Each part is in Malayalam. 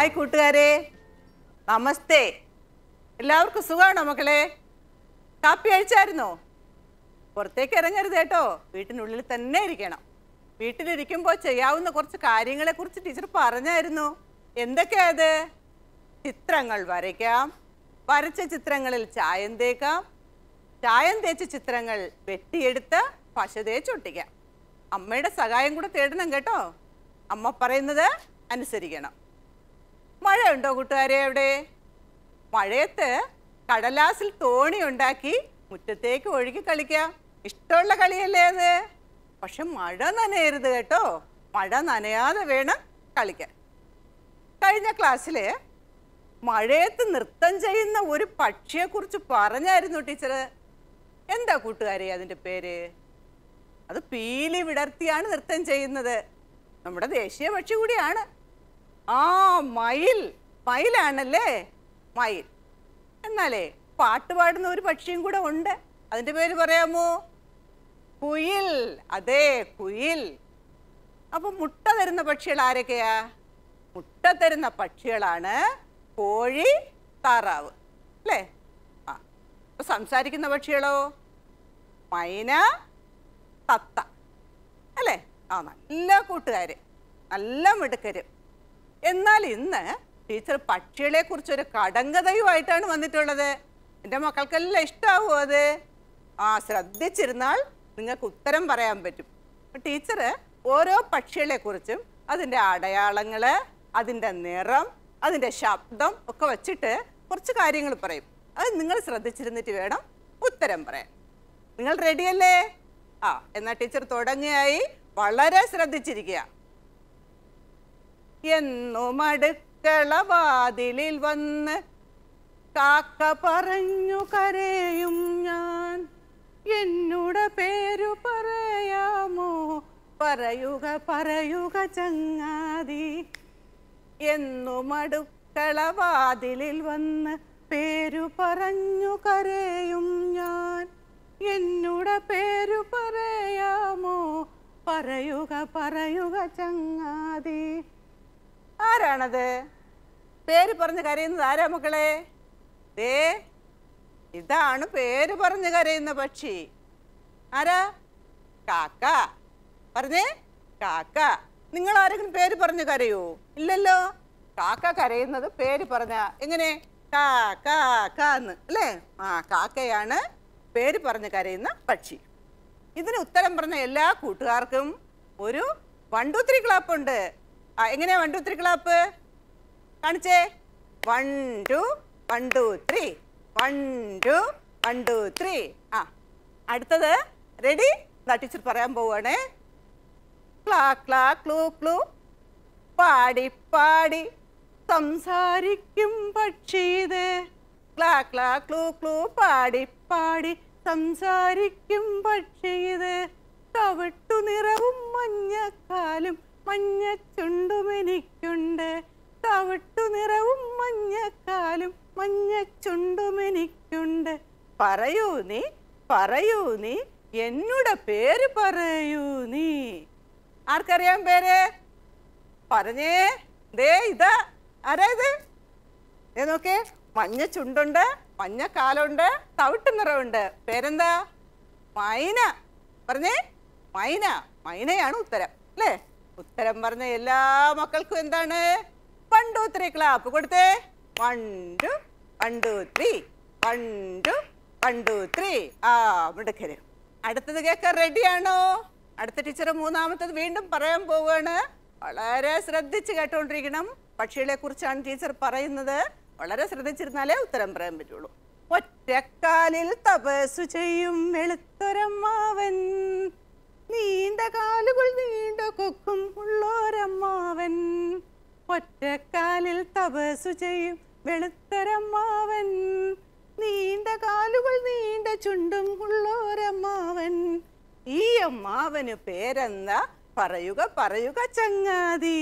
ഹായ് കൂട്ടുകാരെ നമസ്തേ എല്ലാവർക്കും സുഖമാണോ മക്കളെ കാപ്പി അഴിച്ചായിരുന്നോ പുറത്തേക്ക് ഇറങ്ങരുത് കേട്ടോ വീട്ടിനുള്ളിൽ തന്നെ ഇരിക്കണം വീട്ടിലിരിക്കുമ്പോൾ ചെയ്യാവുന്ന കുറച്ച് കാര്യങ്ങളെക്കുറിച്ച് ടീച്ചർ പറഞ്ഞായിരുന്നു എന്തൊക്കെയാത് ചിത്രങ്ങൾ വരയ്ക്കാം വരച്ച ചിത്രങ്ങളിൽ ചായം തേക്കാം ചായം തേച്ച ചിത്രങ്ങൾ വെട്ടിയെടുത്ത് പശ തേച്ചൊട്ടിക്കാം അമ്മയുടെ സഹായം കൂടെ തേടണം കേട്ടോ അമ്മ പറയുന്നത് അനുസരിക്കണം മഴയുണ്ടോ കൂട്ടുകാരെ അവിടെ മഴയത്ത് കടലാസിൽ തോണി ഉണ്ടാക്കി മുറ്റത്തേക്ക് ഒഴുകി കളിക്കാം ഇഷ്ടമുള്ള കളിയല്ലേ അത് പക്ഷെ മഴ നനയരുത് കേട്ടോ മഴ നനയാതെ വേണം കളിക്കാൻ കഴിഞ്ഞ ക്ലാസ്സിൽ മഴയത്ത് നൃത്തം ചെയ്യുന്ന ഒരു പക്ഷിയെക്കുറിച്ച് പറഞ്ഞായിരുന്നു ടീച്ചർ എന്താ കൂട്ടുകാരെ അതിൻ്റെ പേര് അത് പീലി വിടർത്തിയാണ് നൃത്തം ചെയ്യുന്നത് നമ്മുടെ ദേശീയ പക്ഷി കൂടിയാണ് ആ മയിൽ മയിലാണല്ലേ മയിൽ എന്നാലേ പാട്ട് പാടുന്ന ഒരു പക്ഷിയും കൂടെ ഉണ്ട് അതിൻ്റെ പേര് പറയാമോ കുയിൽ അതെ കുയിൽ അപ്പം മുട്ട തരുന്ന പക്ഷികൾ ആരൊക്കെയാ മുട്ട തരുന്ന പക്ഷികളാണ് കോഴി താറാവ് അല്ലേ ആ അപ്പം സംസാരിക്കുന്ന പക്ഷികളോ മൈന തത്ത അല്ലേ ആ നല്ല കൂട്ടുകാർ നല്ല മിടുക്കരും എന്നാൽ ഇന്ന് ടീച്ചർ പക്ഷികളെ കുറിച്ചൊരു കടങ്കഥയുമായിട്ടാണ് വന്നിട്ടുള്ളത് എൻ്റെ മക്കൾക്കെല്ലാം ഇഷ്ടമാവും അത് ആ ശ്രദ്ധിച്ചിരുന്നാൽ നിങ്ങൾക്ക് ഉത്തരം പറയാൻ പറ്റും ടീച്ചർ ഓരോ പക്ഷികളെക്കുറിച്ചും അതിൻ്റെ അടയാളങ്ങൾ അതിൻ്റെ നിറം അതിൻ്റെ ശബ്ദം ഒക്കെ വച്ചിട്ട് കുറച്ച് കാര്യങ്ങൾ പറയും അത് നിങ്ങൾ ശ്രദ്ധിച്ചിരുന്നിട്ട് വേണം ഉത്തരം പറയാൻ നിങ്ങൾ റെഡിയല്ലേ ആ എന്നാൽ ടീച്ചർ തുടങ്ങിയായി വളരെ ശ്രദ്ധിച്ചിരിക്കുക എന്നു മടുക്കളവാതിലിൽ വന്ന് കാക്ക പറഞ്ഞു കരയും ഞാൻ എന്നോട് പേരു പറയാമോ പറയുക പറയുക ചങ്ങാതി എന്നു മടുക്കളവാതിലിൽ വന്ന് പേരു പറഞ്ഞു കരയും ഞാൻ എന്നോട് പേരു പറയാമോ പറയുക പറയുക ചങ്ങാതി ആരാണത് പേര് പറഞ്ഞ് കരയുന്നത് ആരാ മക്കളെ ദേ ഇതാണ് പേര് പറഞ്ഞ് കരയുന്ന പക്ഷി ആരാ കാക്ക പറഞ്ഞേ കാക്ക നിങ്ങൾ ആരെങ്കിലും പേര് പറഞ്ഞ് കരയൂ ഇല്ലല്ലോ കാക്ക കരയുന്നത് പേര് പറഞ്ഞ എങ്ങനെ കാ കാ അല്ലേ ആ കാക്കയാണ് പേര് പറഞ്ഞ് കരയുന്ന പക്ഷി ഇതിന് ഉത്തരം പറഞ്ഞ എല്ലാ കൂട്ടുകാർക്കും ഒരു വൺ ടു ത്രീ ക്ലാപ്പുണ്ട് എങ്ങനെയാ വൺ ടു ത്രീ ക്ലാപ്പ് കാണിച്ചേ one two one two three one two one two three ആ അടുത്തത് റെഡി എന്താ ടീച്ചർ പറയാൻ പോവുകയാണേ ക്ലാ ക്ലാ ക്ലൂ ക്ലൂ പാടി പാടി സംസാരിക്കും പക്ഷിയത് ക്ലാ ക്ലാ ക്ലൂ ക്ലൂ പാടി പാടി സംസാരിക്കും പക്ഷിയത് തവിട്ടു നിറവും മഞ്ഞക്കാലും മഞ്ഞ ചുണ്ടുമെനിക്കുണ്ട് തവിട്ടു നിറവും മഞ്ഞക്കാലും മഞ്ഞ ചുണ്ടുമെനിക്കുണ്ട് പറയൂ നീ പറയൂ നീ എന്നുടെ പേര് പറയൂ നീ ആർക്കറിയാം പേര് പറഞ്ഞേ ദേ ഇതാ ആരാ ഇത് ഏ നോക്കേ മഞ്ഞ ചുണ്ടുണ്ട് മഞ്ഞ കാലുണ്ട് തവിട്ട് നിറവുണ്ട് പേരെന്താ മൈന പറഞ്ഞേ മൈന മൈനയാണ് ഉത്തരം അല്ലേ ഉത്തരം പറഞ്ഞ എല്ലാ മക്കൾക്കും എന്താണ് വൺ ടു ത്രീ ക്ലാപ്പ് കൊടുത്തേ one two one two three one two one two three ആ മിടുക്കര് അടുത്തത് കേൾക്കാൻ റെഡിയാണോ അടുത്ത ടീച്ചർ മൂന്നാമത്തത് വീണ്ടും പറയാൻ പോവുകയാണ് വളരെ ശ്രദ്ധിച്ച് കേട്ടുകൊണ്ടിരിക്കണം പക്ഷികളെ കുറിച്ചാണ് ടീച്ചർ പറയുന്നത് വളരെ ശ്രദ്ധിച്ചിരുന്നാലേ ഉത്തരം പറയാൻ പറ്റുള്ളൂ ഒറ്റക്കാലിൽ തപസ്സു ചെയ്യും വെളുത്തൊരമ്മാവൻ നീണ്ട കാലുകൾ നീണ്ട കൊക്കും ഉള്ളോരമ്മാവൻ ഒറ്റക്കാലിൽ തപസ്സു ചെയ്യും വെളുത്തരമ്മാവൻ നീണ്ട കാലുകൾ നീണ്ട ചുണ്ടും ഉള്ളോരമ്മാവൻ ഈ അമ്മാവന് പേരെന്താ പറയുക പറയുക ചങ്ങാതി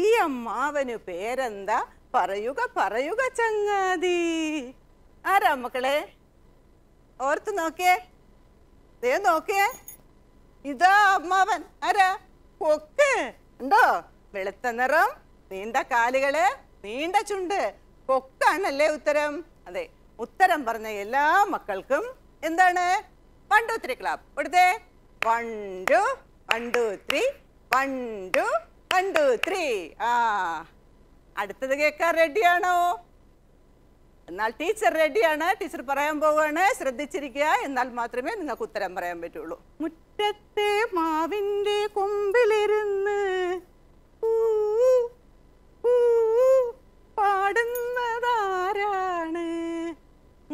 ഈ അമ്മാവന് പേരെന്താ പറയുക പറയുക ചങ്ങാതി ആരാ മക്കളെ ഓർത്ത് നോക്കിയേ ദേ നോക്കിയേ ഇതാ അമ്മാവൻ ആരാ കൊക്ക് ഉണ്ടോ വെളുത്ത നിറം നീണ്ട കാലുകള് നീണ്ട ചുണ്ട് കൊക്കാണല്ലേ ഉത്തരം അതെ ഉത്തരം പറഞ്ഞ എല്ലാ മക്കൾക്കും എന്താണ് വൺ ടു ത്രീ ക്ലാപ്പ് കൊടുത്തേ one two one two three one two one two three ആ അടുത്തത് കേൾക്കാൻ റെഡിയാണോ എന്നാൽ ടീച്ചർ റെഡിയാണ് ടീച്ചർ പറയാൻ പോവുകയാണ് ശ്രദ്ധിച്ചിരിക്കുക എന്നാൽ മാത്രമേ നിങ്ങൾക്ക് ഉത്തരം പറയാൻ പറ്റുള്ളൂ മുറ്റത്തെ മാവിൻ്റെ കൊമ്പിലിരുന്ന് പാടുന്നതാരാണ്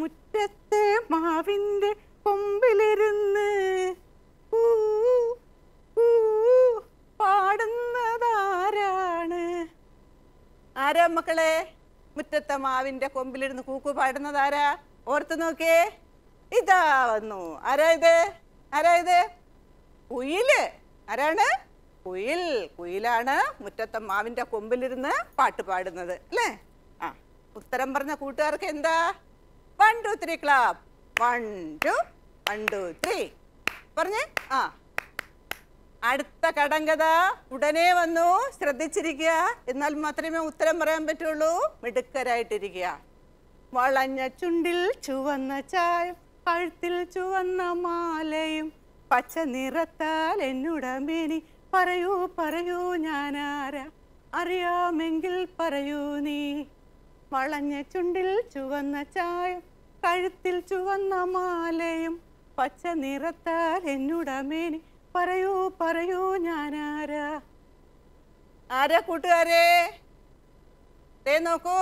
മുറ്റത്തെ മാവിൻ്റെ കൊമ്പിലിരുന്ന് പാടുന്നതാരാണ് ആരാ മക്കളെ മുറ്റത്തെ മാവിന്റെ കൊമ്പിലിരുന്ന് കൂക്കു പാടുന്നതാരാ ഓർത്തു നോക്കേ ഇതാ വന്നു ആരാ ഇത് ആരാ ഇത് കുയില് ആരാണ് കുയിൽ കുയിലാണ് മുറ്റത്തെ മാവിന്റെ കൊമ്പിലിരുന്ന് പാട്ട് പാടുന്നത് അല്ലേ ആ ഉത്തരം പറഞ്ഞ കൂട്ടുകാർക്ക് എന്താ one two three clap one two one two three പറഞ്ഞേ ആ അടുത്ത കടങ്കഥ ഉടനെ വന്നു ശ്രദ്ധിച്ചിരിക്കുക എന്നാൽ മാത്രമേ ഉത്തരം പറയാൻ പറ്റുള്ളൂ മിടുക്കരായിട്ടിരിക്കുക വളഞ്ഞ ചുണ്ടിൽ ചുവന്ന ചായം കഴുത്തിൽ ചുവന്ന മാലയും പച്ച നിറത്താൽ എന്നുടമേനി പറയൂ പറയൂ ഞാനാരാ അറിയാമെങ്കിൽ പറയൂ നീ വളഞ്ഞ ചുണ്ടിൽ ചുവന്ന ചായം കഴുത്തിൽ ചുവന്ന മാലയും പച്ച നിറത്താൽ എന്നുടമേനി പറയൂ പറയൂ ഞാനാരാ ആരാ കൂട്ടുകാരെ ദേ നോക്കൂ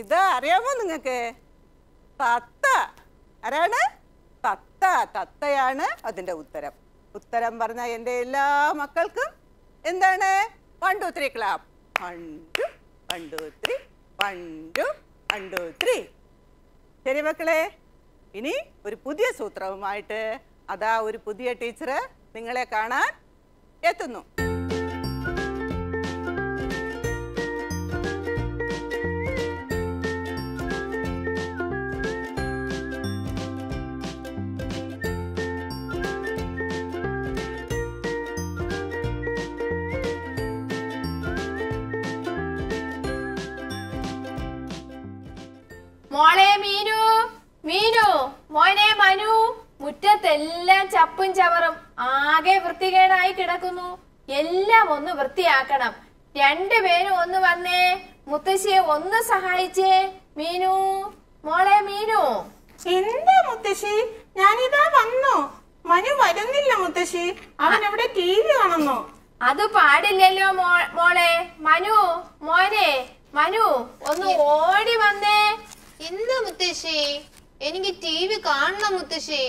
ഇത് അറിയാമോ നിങ്ങൾക്ക് തത്ത ആരാണ് തത്ത തത്തയാണ് അതിൻ്റെ ഉത്തരം ഉത്തരം പറഞ്ഞ എൻ്റെ എല്ലാ മക്കൾക്കും എന്താണ് one two three clap one two one two three one two one two three ശരി മക്കളെ ഇനി ഒരു പുതിയ സൂത്രവുമായിട്ട് അതാ ഒരു പുതിയ ടീച്ചർ നിങ്ങളെ കാണാൻ എത്തുന്നു എല്ലാം ചപ്പും ചവറും ആകെ വൃത്തികേടായി കിടക്കുന്നു എല്ലാം ഒന്ന് വൃത്തിയാക്കണം രണ്ടുപേരും ഒന്ന് വന്നേ മുത്തശ്ശിയെ ഒന്ന് സഹായിച്ചേ മീനു മോളെ മീനു എന്താ മുത്തശ്ശി ഞാനിതാ വന്നു മനു വരുന്നില്ല മുത്തശ്ശി അവൻ അവിടെ ടി വി കാണുന്നു അത് പാടില്ലല്ലോ മോളെ മനു മോനെ മനു ഒന്ന് ഓടി വന്നേ എന്താ മുത്തശ്ശി എനിക്ക് ടി വി കാണണം മുത്തശ്ശി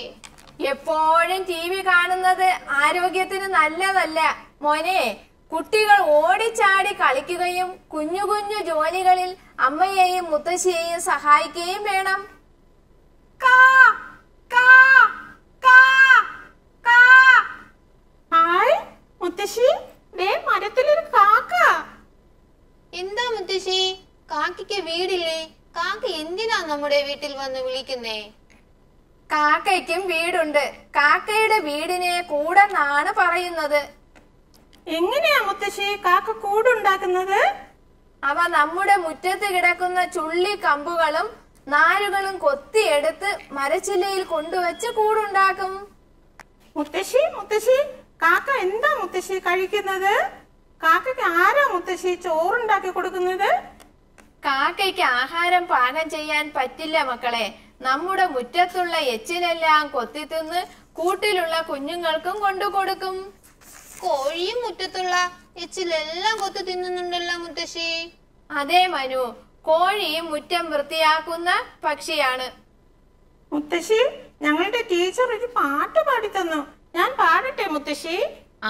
എപ്പോഴും ടി വി കാണുന്നത് ആരോഗ്യത്തിന് നല്ലതല്ല മോനെ കുട്ടികൾ ഓടിച്ചാടി കളിക്കുകയും കുഞ്ഞു കുഞ്ഞു ജോലികളിൽ അമ്മയെയും മുത്തശ്ശിയെയും സഹായിക്കുകയും വേണം മുത്തശ്ശി എന്താ മുത്തശ്ശി കാക്കിക്ക് വീടില്ലേ കാക്ക എന്തിനാ നമ്മുടെ വീട്ടിൽ വന്ന് വിളിക്കുന്നേ കാക്കയ്ക്കും വീടുണ്ട് കാക്കയുടെ വീടിനെ കൂടെന്നാണ് പറയുന്നത് എങ്ങനെയാ മുത്തശ്ശി കാക്ക കൂടുണ്ടാക്കുന്നത് അവ നമ്മുടെ മുറ്റത്ത് കിടക്കുന്ന ചുള്ളി കമ്പുകളും നാരുകളും കൊത്തിയെടുത്ത് മരച്ചില്ലയിൽ കൊണ്ടുവച്ച് കൂടുണ്ടാക്കും മുത്തശ്ശി മുത്തശ്ശി കാക്ക എന്താ മുത്തശ്ശി കഴിക്കുന്നത് കാക്കയ്ക്ക് ആരാ മുത്തശ്ശി ചോറുണ്ടാക്കി കൊടുക്കുന്നത് കാക്കയ്ക്ക് ആഹാരം പാകം ചെയ്യാൻ പറ്റില്ല മക്കളെ നമ്മുടെ മുറ്റത്തുള്ള എച്ചിനെല്ലാം കൊത്തിത്തിന്ന് കൂട്ടിലുള്ള കുഞ്ഞുങ്ങൾക്കും കൊണ്ടു കൊടുക്കും കോഴിയും മുറ്റത്തുള്ള എച്ചിലെല്ലാം കൊത്തി തിന്നുന്നുണ്ടല്ലോ മുത്തശ്ശി അതെ മനു കോഴിയും മുറ്റം വൃത്തിയാക്കുന്ന പക്ഷിയാണ് മുത്തശ്ശി ഞങ്ങളുടെ ടീച്ചർ ഒരു പാട്ട് പാടി തന്നു ഞാൻ പാടട്ടെ മുത്തശ്ശി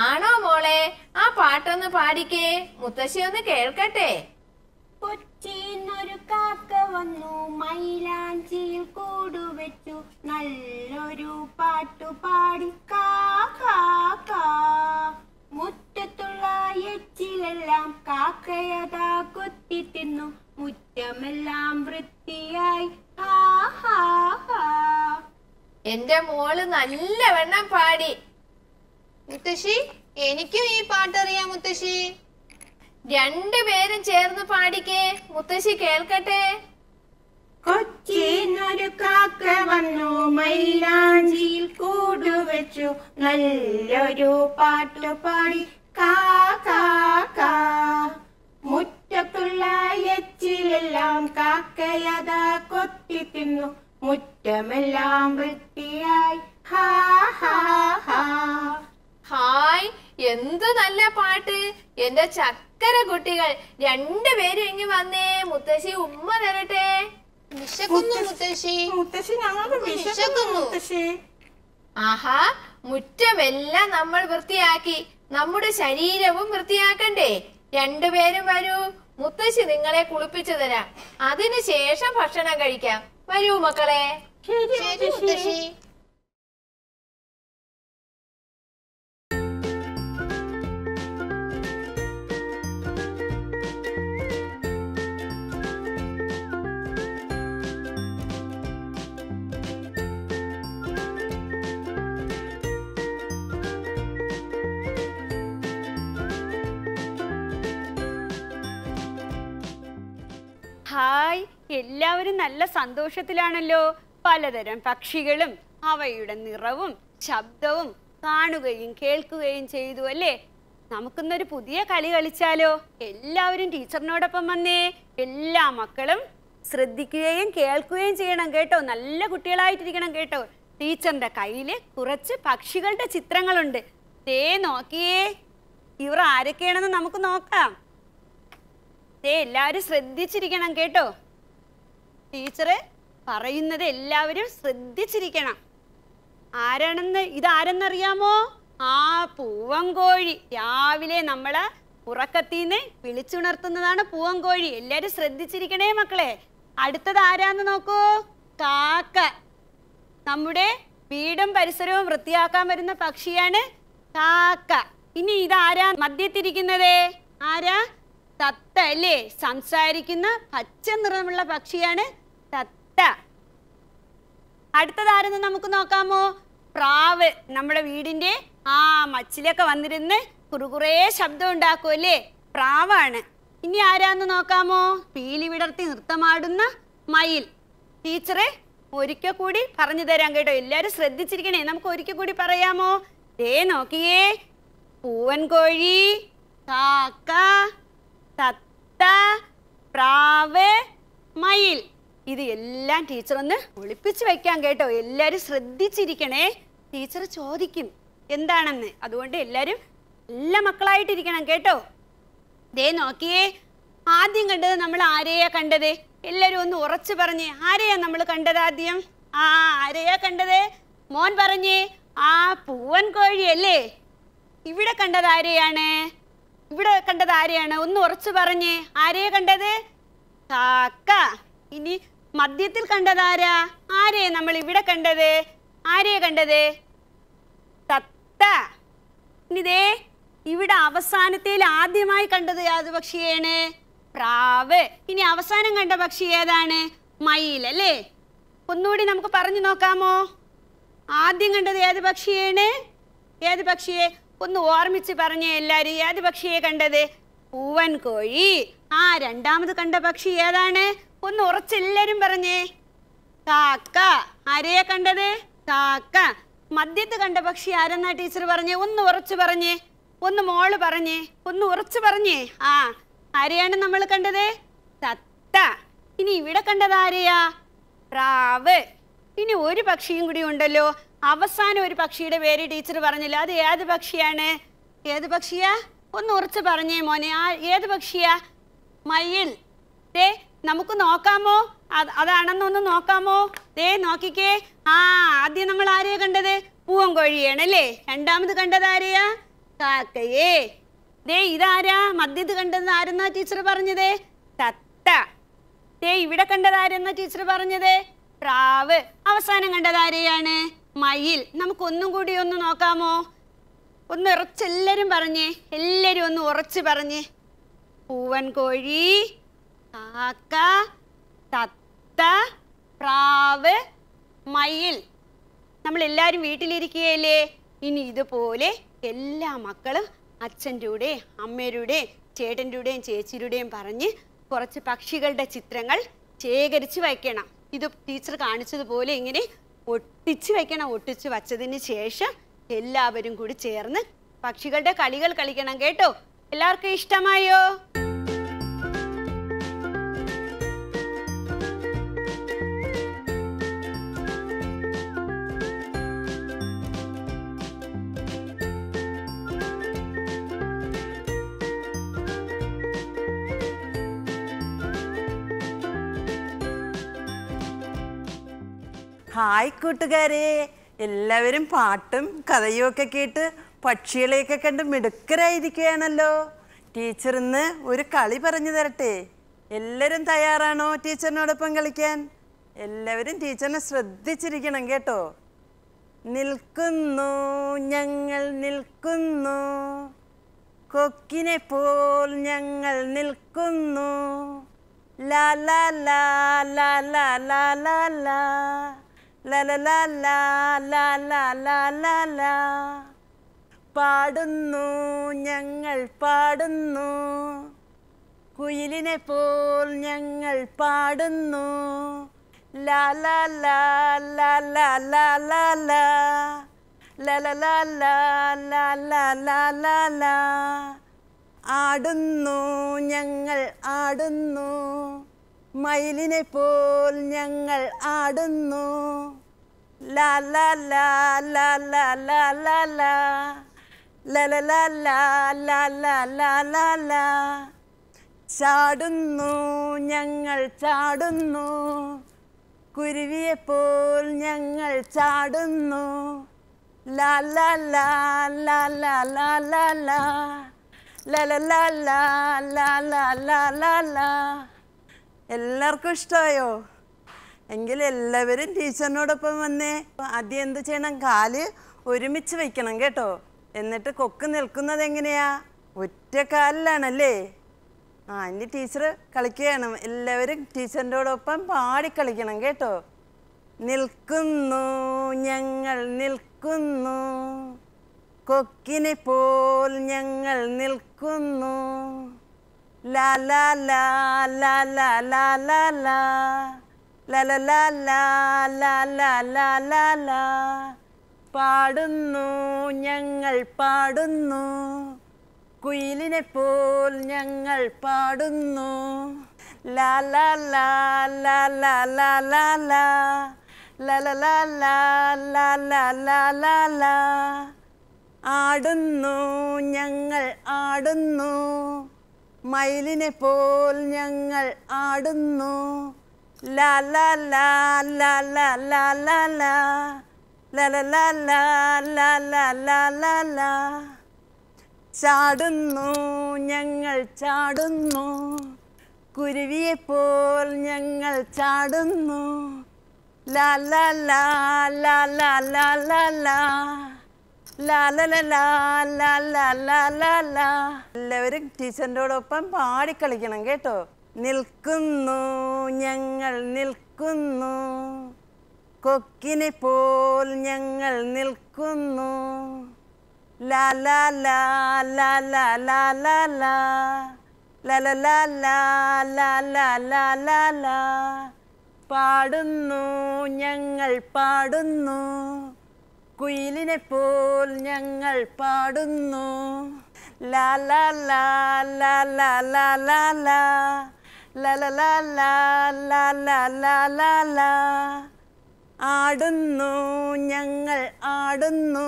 ആണോ മോളെ ആ പാട്ടൊന്ന് പാടിക്കേ മുത്തശ്ശി ഒന്ന് കേൾക്കട്ടെ കൊച്ചിന്നൊരു കാക്ക വന്നു മൈലാഞ്ചിയിൽ കൂടുവെച്ചു നല്ലൊരു പാട്ടു പാടി കാക്ക മുറ്റത്തുള്ള എച്ചിലെല്ലാം കാക്കയതാ കൊത്തി തിന്നു മുറ്റമെല്ലാം വൃത്തിയായി എന്റെ മോള് നല്ലവണ്ണം പാടി മുത്തശ്ശി എനിക്കും ഈ പാട്ടറിയാം മുത്തശ്ശി രണ്ടു പേരും ചേർന്ന് പാടിക്കേ മുത്തശ്ശി കേൾക്കട്ടെ കൊച്ചിനൊരു കാക്ക വന്നു മൈലാഞ്ചിയിൽ വെച്ചു നല്ലൊരു പാട്ടു പാടി കാ എച്ചിലെല്ലാം കാക്കയതാ കൊത്തി തിന്നു മുറ്റമെല്ലാം വൃത്തിയായി ഹാ ഹാ ഹാ ഹായ് എന്ത് നല്ല പാട്ട് എന്റെ ചക്ക ചക്കര കുട്ടികൾ രണ്ടുപേരും എങ്ങി വന്നേ മുത്തശ്ശി ഉമ്മ തരട്ടെ വിശക്കുന്നു മുത്തശ്ശി മുത്തശ്ശി വിശക്കുന്നു ആഹാ മുറ്റമെല്ലാം നമ്മൾ വൃത്തിയാക്കി നമ്മുടെ ശരീരവും വൃത്തിയാക്കണ്ടേ രണ്ടുപേരും വരൂ മുത്തശ്ശി നിങ്ങളെ കുളിപ്പിച്ചു തരാം അതിനുശേഷം ഭക്ഷണം കഴിക്കാം വരൂ മക്കളെ ശരി മുത്തശ്ശി എല്ലാവരും നല്ല സന്തോഷത്തിലാണല്ലോ പലതരം പക്ഷികളും അവയുടെ നിറവും ശബ്ദവും കാണുകയും കേൾക്കുകയും ചെയ്തു അല്ലേ നമുക്കിന്നൊരു പുതിയ കളി കളിച്ചാലോ എല്ലാവരും ടീച്ചറിനോടൊപ്പം വന്നേ എല്ലാ മക്കളും ശ്രദ്ധിക്കുകയും കേൾക്കുകയും ചെയ്യണം കേട്ടോ നല്ല കുട്ടികളായിട്ടിരിക്കണം കേട്ടോ ടീച്ചറിന്റെ കയ്യിൽ കുറച്ച് പക്ഷികളുടെ ചിത്രങ്ങളുണ്ട് ദേ നോക്കിയേ ഇവർ ആരൊക്കെയാണെന്ന് നമുക്ക് നോക്കാം ദേ എല്ലാവരും ശ്രദ്ധിച്ചിരിക്കണം കേട്ടോ ടീച്ചറ് പറയുന്നത് എല്ലാവരും ശ്രദ്ധിച്ചിരിക്കണം ആരാണെന്ന് ഇതാരെന്നറിയാമോ ആ പൂവങ്കോഴി രാവിലെ നമ്മള് ഉറക്കത്തിന്ന് വിളിച്ചുണർത്തുന്നതാണ് പൂവങ്കോഴി എല്ലാരും ശ്രദ്ധിച്ചിരിക്കണേ മക്കളെ അടുത്തത് ആരാന്ന് നോക്കൂ കാക്ക നമ്മുടെ വീടും പരിസരവും വൃത്തിയാക്കാൻ വരുന്ന പക്ഷിയാണ് കാക്ക ഇനി ഇതാരാ മദ്യത്തിരിക്കുന്നത് ആരാ തത്ത അല്ലേ സംസാരിക്കുന്ന പച്ച നിറമുള്ള പക്ഷിയാണ് അടുത്തതാരെന്ന് നമുക്ക് നോക്കാമോ പ്രാവ് നമ്മുടെ വീടിന്റെ ആ മച്ചിലൊക്കെ വന്നിരുന്ന് കുറുകുറേ ശബ്ദം ഉണ്ടാക്കുമല്ലേ പ്രാവാണ് ഇനി ആരാന്ന് നോക്കാമോ പീലി വിടർത്തി നൃത്തമാടുന്ന മയിൽ ടീച്ചറെ ഒരിക്കൽ കൂടി പറഞ്ഞു തരാം കേട്ടോ എല്ലാവരും ശ്രദ്ധിച്ചിരിക്കണേ നമുക്ക് ഒരിക്കൽ കൂടി പറയാമോ ദേ നോക്കിയേ പൂവൻ കോഴി കാക്ക തത്ത പ്രാവ് മയിൽ ഇത് എല്ലാം ഒന്ന് ഒളിപ്പിച്ച് വെക്കാൻ കേട്ടോ എല്ലാരും ശ്രദ്ധിച്ചിരിക്കണേ ടീച്ചർ ചോദിക്കും എന്താണെന്ന് അതുകൊണ്ട് എല്ലാരും എല്ലാ മക്കളായിട്ടിരിക്കണം കേട്ടോ ദേ നോക്കിയേ ആദ്യം കണ്ടത് നമ്മൾ ആരെയാ കണ്ടത് എല്ലാരും ഒന്ന് ഉറച്ചു പറഞ്ഞേ ആരെയാ നമ്മൾ കണ്ടത് ആദ്യം ആ ആരെയാ കണ്ടത് മോൻ പറഞ്ഞേ ആ പൂവൻ കോഴിയല്ലേ ഇവിടെ കണ്ടത് ആരെയാണ് ഇവിടെ കണ്ടത് ആരെയാണ് ഒന്ന് ഉറച്ചു പറഞ്ഞേ ആരെയാ കണ്ടത് കാക്ക ഇനി മദ്യത്തിൽ ആരാ ആരെ നമ്മൾ ഇവിടെ കണ്ടത് ആരെയാ കണ്ടത് തത്ത ഇതേ ഇവിടെ അവസാനത്തിൽ ആദ്യമായി കണ്ടത് ഏത് പക്ഷിയാണ് പ്രാവ് ഇനി അവസാനം കണ്ട പക്ഷി ഏതാണ് മയിൽ അല്ലേ ഒന്നുകൂടി നമുക്ക് പറഞ്ഞു നോക്കാമോ ആദ്യം കണ്ടത് ഏത് പക്ഷിയാണ് ഏത് പക്ഷിയെ ഒന്ന് ഓർമ്മിച്ച് പറഞ്ഞ എല്ലാരും ഏത് പക്ഷിയെ കണ്ടത് പൂവൻ കോഴി ആ രണ്ടാമത് കണ്ട പക്ഷി ഏതാണ് ഒന്ന് ഉറച്ചെല്ലാരും പറഞ്ഞേ കാക്ക ആരെയാ കണ്ടത് കാക്ക മദ്യത്ത് കണ്ട പക്ഷി ആരെന്നാ ടീച്ചർ പറഞ്ഞേ ഒന്ന് ഉറച്ചു പറഞ്ഞേ ഒന്ന് മോള് പറഞ്ഞേ ഒന്ന് ഉറച്ചു പറഞ്ഞേ ആ ആരെയാണ് നമ്മൾ കണ്ടത് തത്ത ഇനി ഇവിടെ കണ്ടത് ആരെയാ പ്രാവ് ഇനി ഒരു പക്ഷിയും കൂടി ഉണ്ടല്ലോ അവസാനം ഒരു പക്ഷിയുടെ പേര് ടീച്ചർ പറഞ്ഞില്ല അത് ഏത് പക്ഷിയാണ് ഏത് പക്ഷിയാ ഒന്ന് ഉറച്ചു പറഞ്ഞേ മോനെ ആ ഏത് പക്ഷിയാ മയിൽ ഏ നമുക്ക് നോക്കാമോ അതാണെന്നൊന്ന് നോക്കാമോ ദേ നോക്കിക്കേ ആ ആദ്യം നമ്മൾ ആരെയാ കണ്ടത് കോഴിയാണ് അല്ലേ രണ്ടാമത് കണ്ടത് ആരെയാ കാക്കയെ ദേ ഇതാരാ മദ്യത്ത് കണ്ടത് ആരെന്നാ ടീച്ചർ പറഞ്ഞത് തത്ത ദേ ഇവിടെ കണ്ടത് ആരെന്നാ ടീച്ചർ പറഞ്ഞത് പ്രാവ് അവസാനം കണ്ടത് ആരെയാണ് മയിൽ ഒന്നും കൂടി ഒന്ന് നോക്കാമോ ഒന്ന് ഉറച്ചെല്ലാരും പറഞ്ഞേ എല്ലാരും ഒന്ന് ഉറച്ച് പറഞ്ഞേ പൂവൻ കോഴി കാക്ക തത്ത പ്രാവ് മയിൽ നമ്മളെല്ലാവരും വീട്ടിലിരിക്കുകയല്ലേ ഇനി ഇതുപോലെ എല്ലാ മക്കളും അച്ഛൻ്റെ കൂടെ അമ്മയുടെ ചേട്ടൻ്റെ കൂടെയും ചേച്ചിയുടെയും പറഞ്ഞ് കുറച്ച് പക്ഷികളുടെ ചിത്രങ്ങൾ ശേഖരിച്ച് വയ്ക്കണം ഇത് ടീച്ചർ കാണിച്ചതുപോലെ ഇങ്ങനെ ഒട്ടിച്ച് വയ്ക്കണം ഒട്ടിച്ച് വച്ചതിന് ശേഷം എല്ലാവരും കൂടി ചേർന്ന് പക്ഷികളുടെ കളികൾ കളിക്കണം കേട്ടോ എല്ലാവർക്കും ഇഷ്ടമായോ ഹായ് കൂട്ടുകാരെ എല്ലാവരും പാട്ടും കഥയും ഒക്കെ കേട്ട് പക്ഷികളെയൊക്കെ കണ്ട് മിടുക്കരായിരിക്കുകയാണല്ലോ ടീച്ചർ ഇന്ന് ഒരു കളി പറഞ്ഞു തരട്ടെ എല്ലാവരും തയ്യാറാണോ ടീച്ചറിനോടൊപ്പം കളിക്കാൻ എല്ലാവരും ടീച്ചറിനെ ശ്രദ്ധിച്ചിരിക്കണം കേട്ടോ നിൽക്കുന്നു ഞങ്ങൾ നിൽക്കുന്നു കൊക്കിനെ പോൽ ഞങ്ങൾ നിൽക്കുന്നു ലാ ലാ ലാ ലാ ലാ ലാ ലാ ല ല ല ല ല ല ല ല ല പാടുന്നു ഞങ്ങൾ പാടുന്നു കുയിലിനെ പോൽ ഞങ്ങൾ പാടുന്നു ല ല ല ല ല ല ല ല ല ല ല ല ല ല ല ല ല ആടുന്നു ഞങ്ങൾ ആടുന്നു മയിലിനെ പോൽ ഞങ്ങൾ ആടുന്നു La la la la la la la la. La la la la la la la la la. ചാടുന്നു ഞങ്ങൾ ചാടുന്നു കുരുവിയെപ്പോൾ ഞങ്ങൾ ചാടുന്നു ലാ ലാ ലാ ലാ ലാ ലാ ലാ ലാ ലാ ലാ ലാ ലാ ലാ ലാ ലാ എല്ലാവർക്കും ഇഷ്ടമായോ എങ്കിൽ എല്ലാവരും ടീച്ചറിനോടൊപ്പം വന്നേ ആദ്യം എന്ത് ചെയ്യണം കാല് ഒരുമിച്ച് വയ്ക്കണം കേട്ടോ എന്നിട്ട് കൊക്ക് നിൽക്കുന്നത് എങ്ങനെയാ ഒറ്റ കാലിലാണല്ലേ ആ എൻ്റെ ടീച്ചർ കളിക്കുകയാണ് എല്ലാവരും പാടി പാടിക്കളിക്കണം കേട്ടോ നിൽക്കുന്നു ഞങ്ങൾ നിൽക്കുന്നു കൊക്കിനെ പോൽ ഞങ്ങൾ നിൽക്കുന്നു ലാലാ ലാ ലാ ലാ ലാ ലാ ലാ ല ല ല ല ല ല ല ല ല പാടുന്നു ഞങ്ങൾ പാടുന്നു കുയിലിനെ പോൽ ഞങ്ങൾ പാടുന്നു ല ല ല ല ല ല ല ല ല ല ല ല ല ല ല ല ആടുന്നു ഞങ്ങൾ ആടുന്നു മയിലിനെ പോൽ ഞങ്ങൾ ആടുന്നു La la la la la la la la. La la la la la la la la la. ചാടുന്നു ഞങ്ങൾ ചാടുന്നു പോൽ ഞങ്ങൾ ചാടുന്നു ലാ ലാ ലാ ലാ ലാ ലാ ലാ ലാ എല്ലാവരും ടീച്ചറിൻ്റെ ഒപ്പം പാടിക്കളിക്കണം കേട്ടോ നിൽക്കുന്നു ഞങ്ങൾ നിൽക്കുന്നു കൊക്കിനെ പോൽ ഞങ്ങൾ നിൽക്കുന്നു ലാ ലാ ലാ ലാ ലാ ലാ ലാ ലാ ലാ പാടുന്നു ഞങ്ങൾ പാടുന്നു കുയിലിനെ പോൽ ഞങ്ങൾ പാടുന്നു ലാ ലാ ലാ ലാ ലാ ലാ ലാ ലാ ല ല ല ല ല ല ല ല ല ആടുന്നു ഞങ്ങൾ ആടുന്നു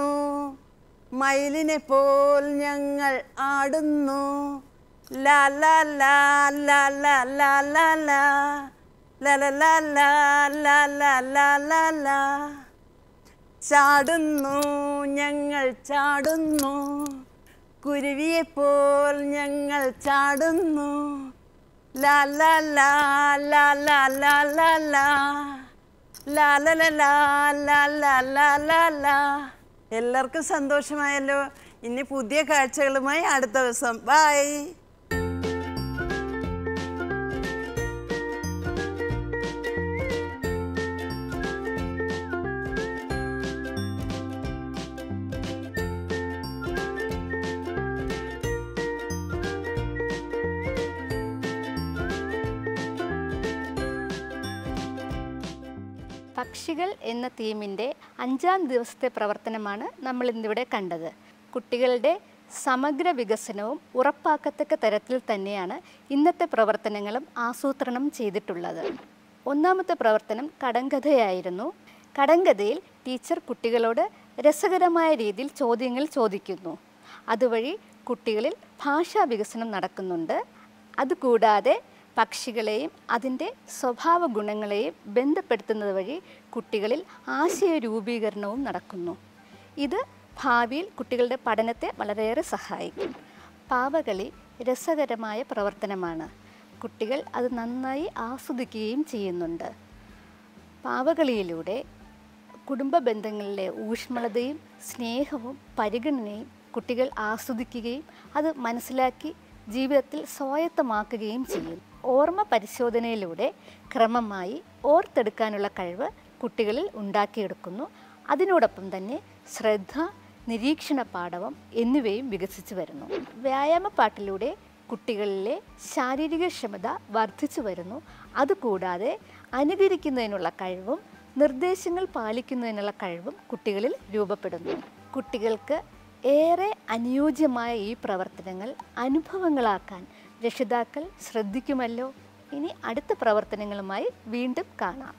മയിലിനെ പോൽ ഞങ്ങൾ ആടുന്നു ല ല ചാടുന്നു ഞങ്ങൾ ചാടുന്നു കുരുവിയെ പോൽ ഞങ്ങൾ ചാടുന്നു La la la la la la la la la la la la la la la la la എല്ലാവർക്കും സന്തോഷമായല്ലോ ഇനി പുതിയ കാഴ്ചകളുമായി അടുത്ത ദിവസം ബൈ കുട്ടികൾ എന്ന തീമിൻ്റെ അഞ്ചാം ദിവസത്തെ പ്രവർത്തനമാണ് നമ്മൾ ഇന്നിവിടെ കണ്ടത് കുട്ടികളുടെ സമഗ്ര വികസനവും ഉറപ്പാക്കത്തക്ക തരത്തിൽ തന്നെയാണ് ഇന്നത്തെ പ്രവർത്തനങ്ങളും ആസൂത്രണം ചെയ്തിട്ടുള്ളത് ഒന്നാമത്തെ പ്രവർത്തനം കടങ്കഥയായിരുന്നു കടങ്കഥയിൽ ടീച്ചർ കുട്ടികളോട് രസകരമായ രീതിയിൽ ചോദ്യങ്ങൾ ചോദിക്കുന്നു അതുവഴി കുട്ടികളിൽ ഭാഷാ വികസനം നടക്കുന്നുണ്ട് അതുകൂടാതെ പക്ഷികളെയും അതിൻ്റെ സ്വഭാവ ഗുണങ്ങളെയും ബന്ധപ്പെടുത്തുന്നത് വഴി കുട്ടികളിൽ ആശയ രൂപീകരണവും നടക്കുന്നു ഇത് ഭാവിയിൽ കുട്ടികളുടെ പഠനത്തെ വളരെയേറെ സഹായിക്കും പാവകളി രസകരമായ പ്രവർത്തനമാണ് കുട്ടികൾ അത് നന്നായി ആസ്വദിക്കുകയും ചെയ്യുന്നുണ്ട് പാവകളിയിലൂടെ കുടുംബ ബന്ധങ്ങളിലെ ഊഷ്മളതയും സ്നേഹവും പരിഗണനയും കുട്ടികൾ ആസ്വദിക്കുകയും അത് മനസ്സിലാക്കി ജീവിതത്തിൽ സ്വായത്തമാക്കുകയും ചെയ്യും ഓർമ്മ പരിശോധനയിലൂടെ ക്രമമായി ഓർത്തെടുക്കാനുള്ള കഴിവ് കുട്ടികളിൽ ഉണ്ടാക്കിയെടുക്കുന്നു അതിനോടൊപ്പം തന്നെ ശ്രദ്ധ നിരീക്ഷണ പാഠവം എന്നിവയും വികസിച്ചു വരുന്നു വ്യായാമ പാട്ടിലൂടെ കുട്ടികളിലെ ശാരീരിക ക്ഷമത വർദ്ധിച്ചു വരുന്നു അതുകൂടാതെ അനുകരിക്കുന്നതിനുള്ള കഴിവും നിർദ്ദേശങ്ങൾ പാലിക്കുന്നതിനുള്ള കഴിവും കുട്ടികളിൽ രൂപപ്പെടുന്നു കുട്ടികൾക്ക് ഏറെ അനുയോജ്യമായ ഈ പ്രവർത്തനങ്ങൾ അനുഭവങ്ങളാക്കാൻ രക്ഷിതാക്കൾ ശ്രദ്ധിക്കുമല്ലോ ഇനി അടുത്ത പ്രവർത്തനങ്ങളുമായി വീണ്ടും കാണാം